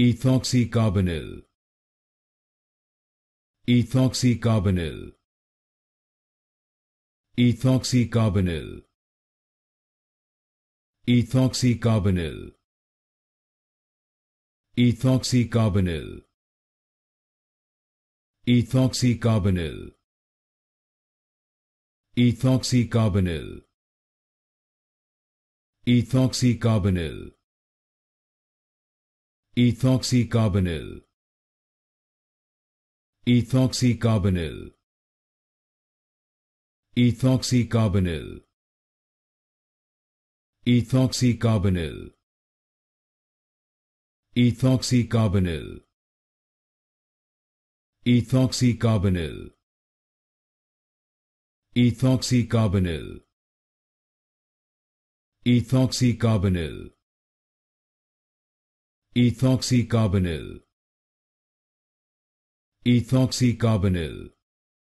ethoxycarbonyl ethoxycarbonyl ethoxycarbonyl ethoxycarbonyl ethoxycarbonyl ethoxycarbonyl ethoxycarbonyl ethoxycarbonyl ethoxycarbonyl ethoxycarbonyl ethoxycarbonyl ethoxycarbonyl ethoxycarbonyl ethoxycarbonyl ethoxycarbonyl ethoxycarbonyl ethoxycarbonyl ethoxycarbonyl